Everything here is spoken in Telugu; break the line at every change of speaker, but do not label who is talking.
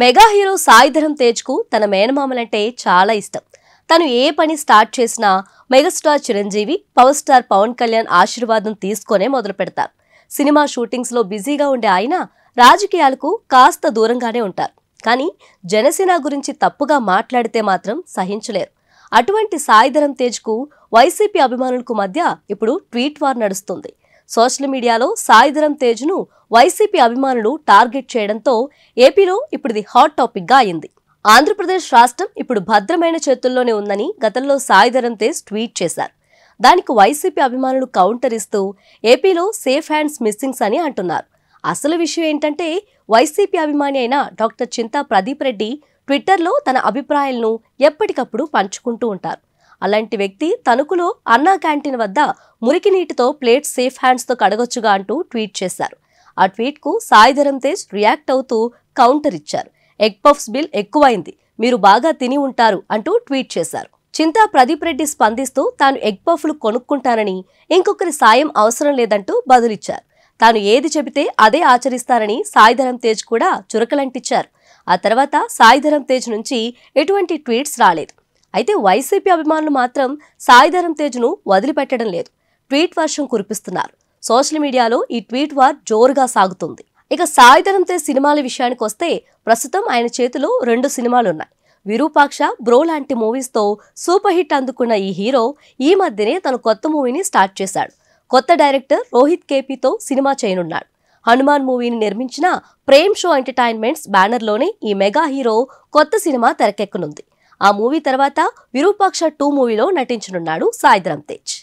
మెగా హీరో సాయిధరం తేజ్కు తన మేనమామలంటే చాలా ఇష్టం తను ఏ పని స్టార్ట్ చేసినా megastar Chiranjeevi power star Pawan Kalyan ఆశీర్వాదం తీసుకునే మొదలు పెడతారు సినిమా షూటింగ్స్లో బిజీగా ఉండే ఆయన రాజకీయాలకు కాస్త దూరంగానే ఉంటారు కానీ జనసేన గురించి తప్పుగా మాట్లాడితే మాత్రం సహించలేరు అటువంటి సాయిధరం తేజ్కు వైసీపీ అభిమానులకు మధ్య ఇప్పుడు ట్వీట్ వార్ నడుస్తుంది సోషల్ మీడియాలో సాయిధరం తేజ్ను వైసీపీ అభిమానులు టార్గెట్ చేయడంతో ఏపీలో ఇప్పుడు ఇది హాట్ టాపిక్గా అయింది ఆంధ్రప్రదేశ్ రాష్ట్రం ఇప్పుడు భద్రమైన చేతుల్లోనే ఉందని గతంలో సాయిధరం తేజ్ ట్వీట్ చేశారు దానికి వైసీపీ అభిమానులు కౌంటర్ ఇస్తూ ఏపీలో సేఫ్ హ్యాండ్స్ మిస్సింగ్స్ అని అంటున్నారు అసలు విషయం ఏంటంటే వైసీపీ అభిమాని అయిన డాక్టర్ చింతా ప్రదీప్ రెడ్డి ట్విట్టర్లో తన అభిప్రాయాలను ఎప్పటికప్పుడు పంచుకుంటూ ఉంటారు అలాంటి వ్యక్తి తణుకులో అన్నా క్యాంటీన్ వద్ద మురికి నీటితో ప్లేట్ సేఫ్ హ్యాండ్స్తో కడగొచ్చుగా అంటూ ట్వీట్ చేశారు ఆ ట్వీట్కు సాయిధరం తేజ్ రియాక్ట్ అవుతూ కౌంటర్ ఇచ్చారు ఎగ్ పఫ్స్ బిల్ ఎక్కువైంది మీరు బాగా తిని ఉంటారు అంటూ ట్వీట్ చేశారు చింతా ప్రదీప్ రెడ్డి స్పందిస్తూ తాను ఎగ్ పఫ్లు కొనుక్కుంటానని ఇంకొకరి సాయం అవసరం లేదంటూ బదులిచ్చారు తాను ఏది చెబితే అదే ఆచరిస్తారని సాయిధరం తేజ్ కూడా చురకలంటిచ్చారు ఆ తర్వాత సాయిధరం తేజ్ నుంచి ఎటువంటి ట్వీట్స్ రాలేదు అయితే వైసీపీ అభిమానులు మాత్రం సాయిధరం తేజ్ను వదిలిపెట్టడం లేదు ట్వీట్ వర్షం కురిపిస్తున్నారు సోషల్ మీడియాలో ఈ ట్వీట్ వార్ జోరుగా సాగుతుంది ఇక సాయిధరం తేజ్ సినిమాల విషయానికి వస్తే ప్రస్తుతం ఆయన చేతిలో రెండు సినిమాలున్నాయి విరూపాక్ష బ్రో లాంటి మూవీస్తో సూపర్ హిట్ అందుకున్న ఈ హీరో ఈ మధ్యనే తన కొత్త మూవీని స్టార్ట్ చేశాడు కొత్త డైరెక్టర్ రోహిత్ కేపీతో సినిమా చేయనున్నాడు హనుమాన్ మూవీని నిర్మించిన ప్రేమ్ షో ఎంటర్టైన్మెంట్స్ బ్యానర్లోనే ఈ మెగా హీరో కొత్త సినిమా తెరకెక్కనుంది ఆ మూవీ తర్వాత విరూపాక్ష టూ మూవీలో నటించనున్నాడు సాయిద్రామ్ తేజ్